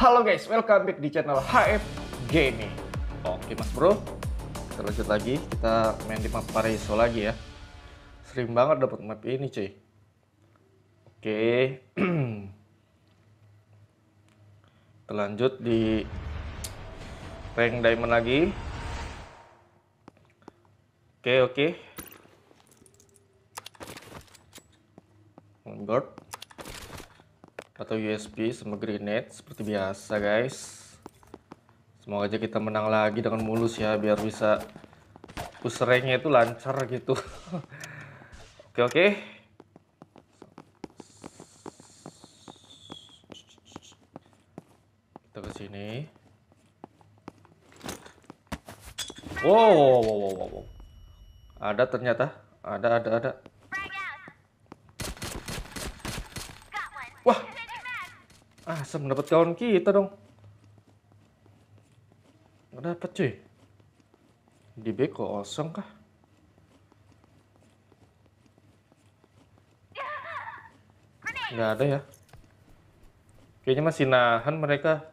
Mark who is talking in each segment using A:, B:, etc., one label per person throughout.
A: Halo guys, welcome back di channel HF Gaming. Oke mas bro, kita lanjut lagi. Kita main di map Paraiso lagi ya. Sering banget dapat map ini cuy. Oke. kita lanjut di rank diamond lagi. Oke, oke. On atau USB sama grenade seperti biasa guys semoga aja kita menang lagi dengan mulus ya biar bisa puserengnya itu lancar gitu oke oke kita ke sini wow, wow, wow, wow, wow ada ternyata ada ada ada Ah, Asem dapat kawan kita dong. Gak dapat cuy. Di B kosong kah? Gak ada ya. Kayaknya masih nahan mereka.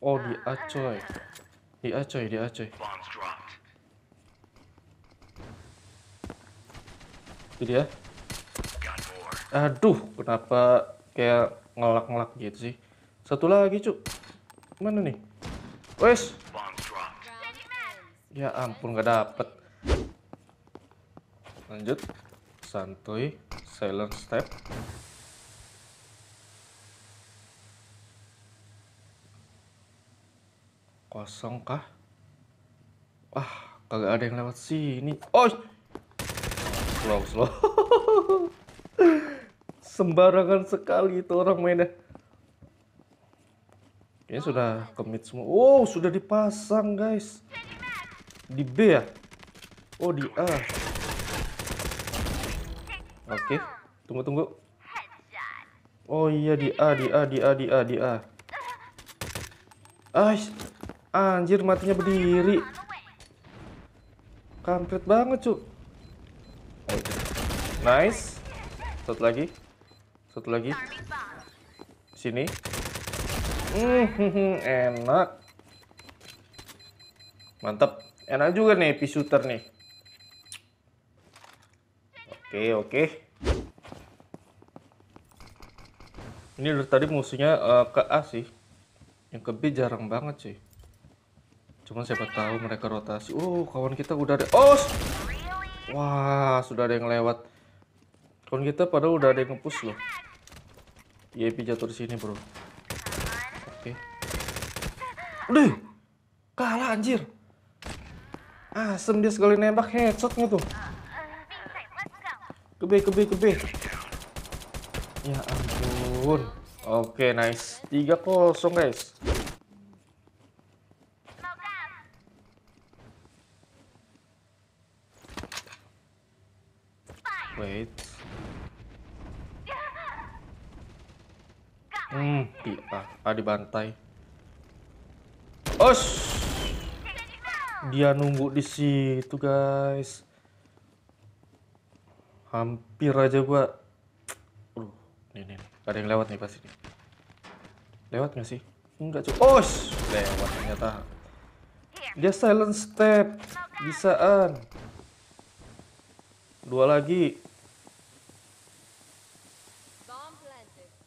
A: Oh di A coy. Di A coy, di A coy. Itu dia. Ya. Aduh, kenapa kayak ngelak-ngelak gitu sih. Satu lagi, Cuk. Mana nih? Wes. Ya ampun gak dapet. Lanjut. Santuy, silent step. Kosong kah? Wah, kagak ada yang lewat sini. Oh. Slow, slow. sembarangan sekali itu orang mainnya ini sudah commit semua oh sudah dipasang guys di B ya oh di A oke okay. tunggu tunggu oh iya di A di A di A di A di A Ay, ah, anjir matinya berdiri kampret banget cuk. nice satu lagi satu lagi. Sini. Hmm, enak. Mantap. Enak juga nih pisuter nih. Oke, oke. Ini dari tadi musuhnya uh, ke A sih. Yang ke B jarang banget sih. Cuman siapa tahu mereka rotasi. Oh, kawan kita udah ada. Oh! Wah, sudah ada yang lewat. Kon kita padahal udah ada yang ngepus loh. YP jatuh di sini, Bro. Oke. Okay. Udah. Kalah anjir. Asem ah, dia sekali nembak headshotnya tuh. Kebe, kebe, kebe. Ya ampun. Oke, okay, nice. 3-0, guys. Wait. Hmm, di iya, ah, dibantai. Os. Dia nunggu di situ, guys. Hampir aja gua. Uh, nih nih, ada yang lewat nih pasti Lewat gak sih? Enggak, cuy. Os, lewat ternyata. Dia silent step. Bisaan. Dua lagi.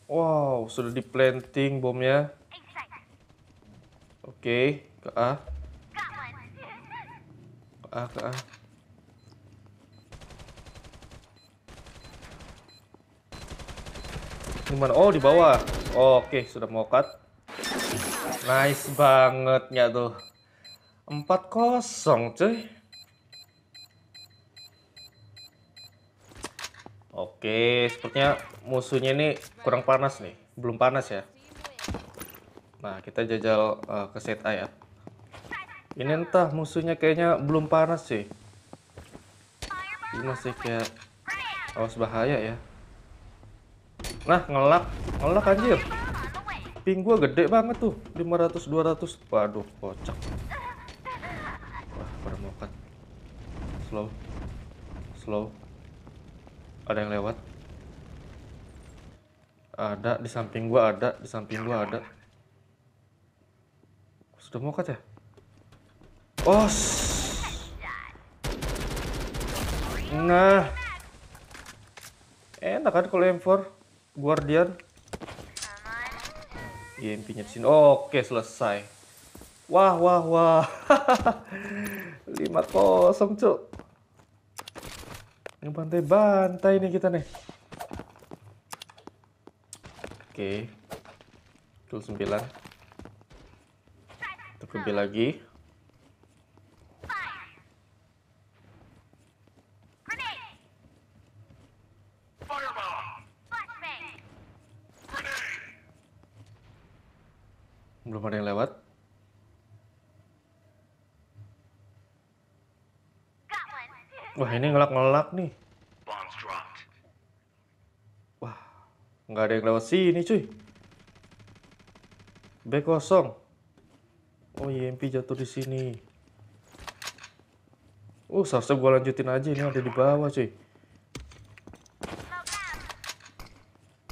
A: Wow, sudah di planting bomnya. Oke, okay, ke A. Ke A, ke A. Dimana? Oh, di bawah. Oh, Oke, okay, sudah mau cut. Nice bangetnya tuh. 4-0 cuy. Oke, sepertinya musuhnya ini kurang panas nih. Belum panas ya. Nah, kita jajal uh, ke set A ya. Ini entah musuhnya kayaknya belum panas sih. Ini masih kayak awas bahaya ya. Nah, ngelak, ngelak anjir. Ping gua gede banget tuh, 500 200. Waduh, kocak. Wah, pada Slow. Slow. Slow ada yang lewat ada di samping gua ada di samping gua ada sudah mau kat ya oh nah enak kan kalau M4 Guardian IMP iya, nya sini oke selesai wah wah wah Lima kosong cuk yang pantai bantai nih kita nih. Oke. Tool 9. Kita kembali lagi. Belum ada yang lewat. Wah ini ngelak-ngelak nih. Wah, nggak ada yang lewat sini cuy. B kosong. Oh EMP iya, jatuh di sini. Uh, seharusnya gue lanjutin aja ini ada di bawah cuy.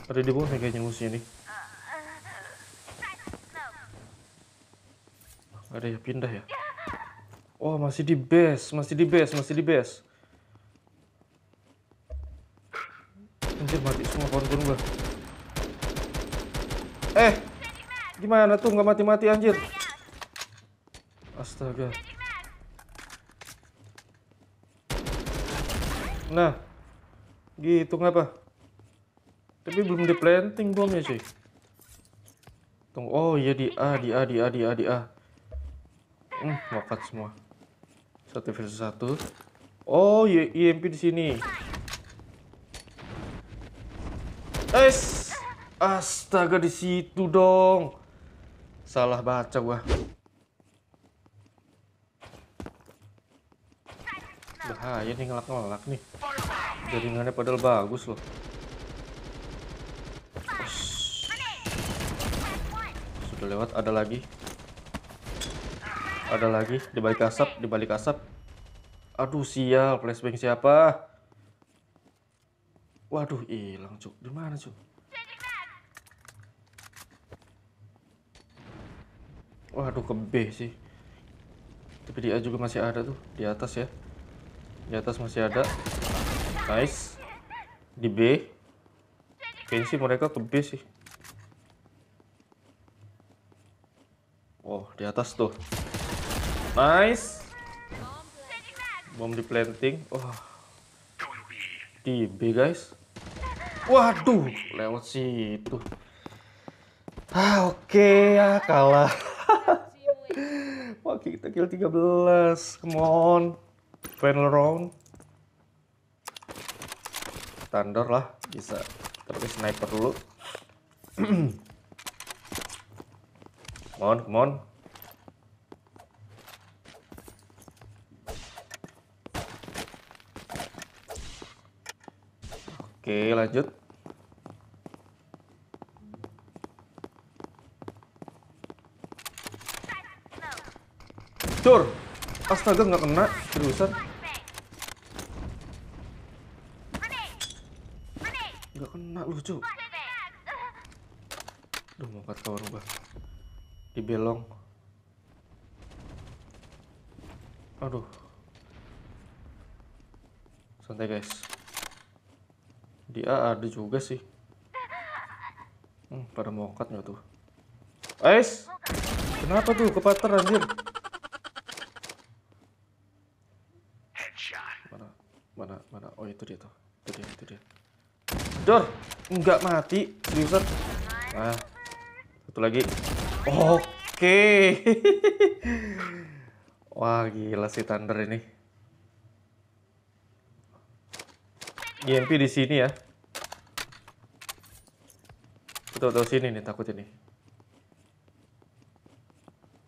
A: Ada di bawah kayaknya musuh ini. Ada ya pindah ya. Oh masih di base, masih di base, masih di base. Mana tuh nggak mati-mati anjir? Astaga. Nah. Gitu ngapa? Tapi belum di planting bomnya, sih. Tunggu. Oh, iya di A, di A, di A, di A, di A. Hmm, makan semua. Satu versus satu. Oh, iya IMP di sini. Es. Astaga di situ dong. Salah baca gua. Bahaya nih ngelak-ngelak nih. Jaringannya padahal bagus loh. Sudah lewat, ada lagi. Ada lagi, di balik asap, di balik asap. Aduh sial, flashbang siapa? Waduh, hilang cuk. Di mana cuk? Waduh ke B sih Tapi dia juga masih ada tuh Di atas ya Di atas masih ada Nice Di B Kayaknya sih mereka ke B sih Oh di atas tuh Nice Bom di planting oh. Di B guys Waduh Lewat situ Ah, Oke okay, ah, ya kalah kita kill 13. Come on. Final round. Standar lah, bisa. Tapi sniper dulu. come on, come on. Oke, lanjut. Cur. Astaga nggak kena terusan. Nggak kena lu cu. Duh mau ke tower gua. Dibelong. Aduh. Santai guys. dia ada juga sih. Hmm, pada mokat nggak tuh? Ais! Kenapa tuh kepater anjir? mana mana oh itu dia tuh itu dia itu dia dor nggak mati user nah satu lagi oke wah gila si thunder ini GMP di sini ya betul tuh sini nih takut ini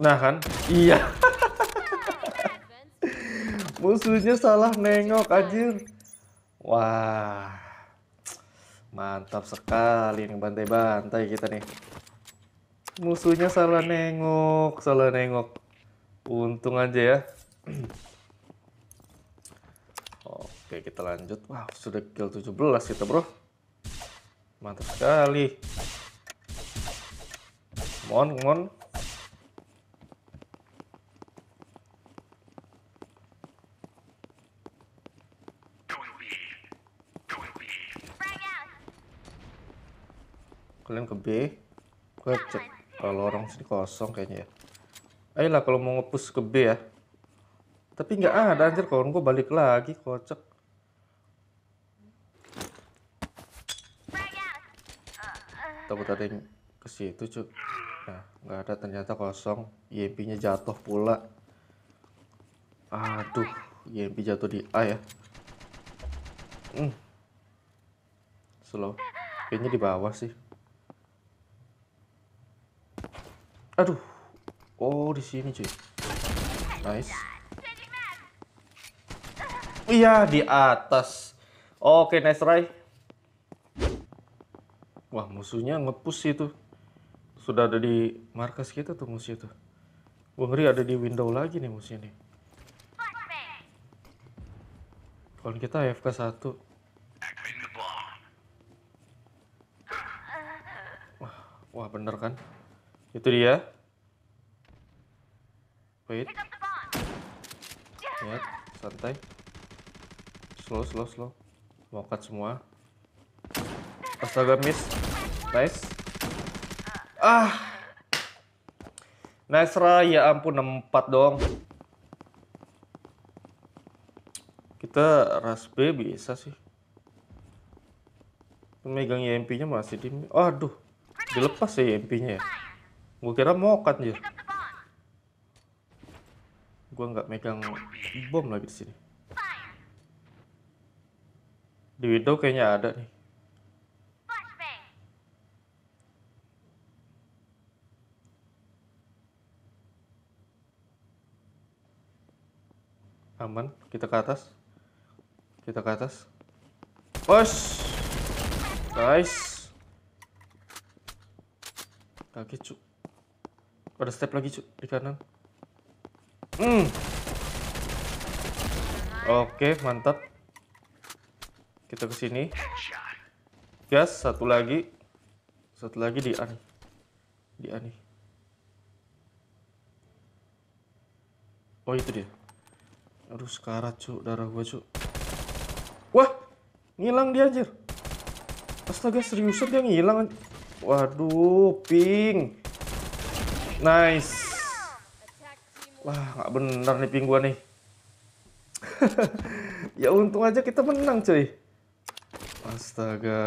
A: nah kan iya musuhnya salah nengok anjir wah mantap sekali nih bantai-bantai kita nih musuhnya salah nengok salah nengok untung aja ya oke kita lanjut wah sudah kill 17 kita bro mantap sekali mon mon kalian ke B gue cek kalau lorong sini kosong kayaknya ya ayolah kalau mau ngepus ke B ya tapi nggak ada anjir kawan gue balik lagi kocak takut ada yang ke situ cuk nah nggak ada ternyata kosong YMP nya jatuh pula aduh YMP jatuh di A ya hmm. slow kayaknya di bawah sih Aduh. Oh, di sini cuy. Nice. Iya, di atas. Oke, nice try. Wah, musuhnya ngepus itu. Sudah ada di markas kita tuh musuh itu. Gue ngeri ada di window lagi nih musuh ini. Kalau kita AFK 1. Wah, wah bener kan? Itu dia. Wait. Ya, santai. Slow, slow, slow. Wakat semua. Astaga, miss. Nice. Ah. Nice, try. Ya ampun, 4 dong. Kita ras bisa sih. Megang YMP-nya e masih di... Oh, Aduh, dilepas ya YMP-nya e ya. Gue kira mokat anjir. Gue nggak megang bom lagi di sini. Di window kayaknya ada nih. aman kita ke atas kita ke atas bos, guys, kaki cu ada step lagi cu, di kanan. Hmm. Oke, mantap. Kita ke sini. Gas, satu lagi. Satu lagi di Ani. Di Ani. Oh, itu dia. Aduh, sekarat cu, darah gua cu. Wah, ngilang dia anjir. Astaga, seriusan dia ngilang. Waduh, ping. Nice. Wah, nggak bener nih ping nih. ya untung aja kita menang, cuy. Astaga.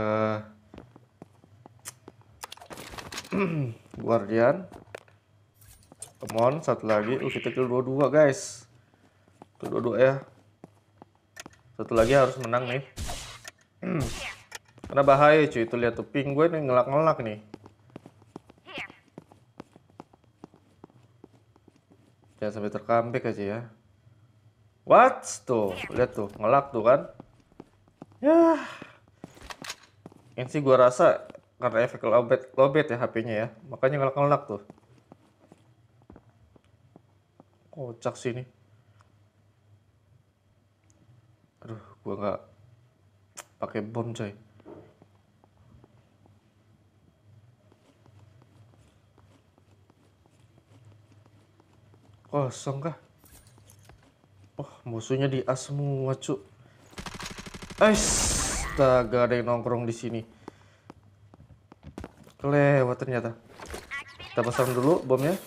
A: Guardian. Come on, satu lagi. Uh, kita kill dua-dua, guys. Kill dua ya. Satu lagi harus menang nih. Hmm. Karena bahaya cuy, itu lihat tuh ping gue nih ngelak-ngelak nih. Jangan sampai terkambek aja ya. What? Tuh, lihat tuh, ngelak tuh kan. Ya. Ini sih gua rasa karena efek lobet lobet ya HP-nya ya. Makanya ngelak-ngelak tuh. Kocak sih ini. Aduh, gua nggak pakai bom coy. Kosong kah? Oh, musuhnya di as semua, cuk. Astaga, ada yang nongkrong di sini. Kelewat ternyata. Kita pasang dulu bomnya.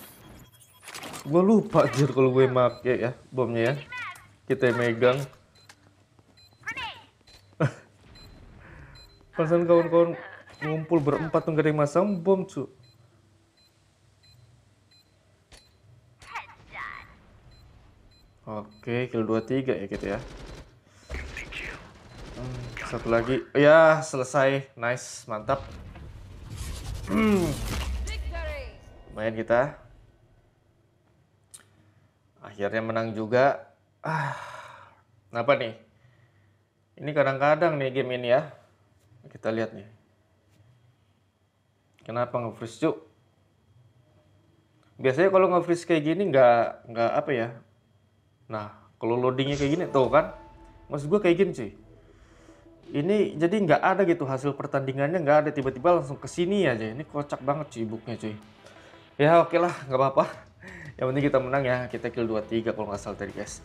A: Gue lupa jir kalau gue make ya bomnya ya. Kita megang. Pasang kawan-kawan ngumpul berempat tuh gak ada yang masang bom, cuk. Oke, kill 23 ya gitu ya. Hmm, satu lagi. Oh, ya, selesai. Nice, mantap. Lumayan kita. Ya. Akhirnya menang juga. Ah. Kenapa nih? Ini kadang-kadang nih game ini ya. Kita lihat nih. Kenapa nge-freeze, Biasanya kalau nge-freeze kayak gini nggak nggak apa ya? Nah, kalau loadingnya kayak gini tuh kan, maksud gue kayak gini sih Ini jadi nggak ada gitu hasil pertandingannya nggak ada tiba-tiba langsung ke sini aja. Ini kocak banget sih booknya cuy. Ya oke okay lah, nggak apa-apa. Yang penting kita menang ya. Kita kill 2-3 kalau nggak salah tadi guys.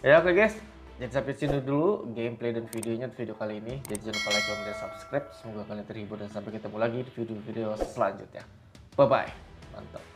A: Ya oke okay, guys. Jadi sampai sini dulu gameplay dan videonya di video kali ini. Jadi jangan lupa like, comment, dan subscribe. Semoga kalian terhibur dan sampai ketemu lagi di video-video selanjutnya. Bye-bye. Mantap.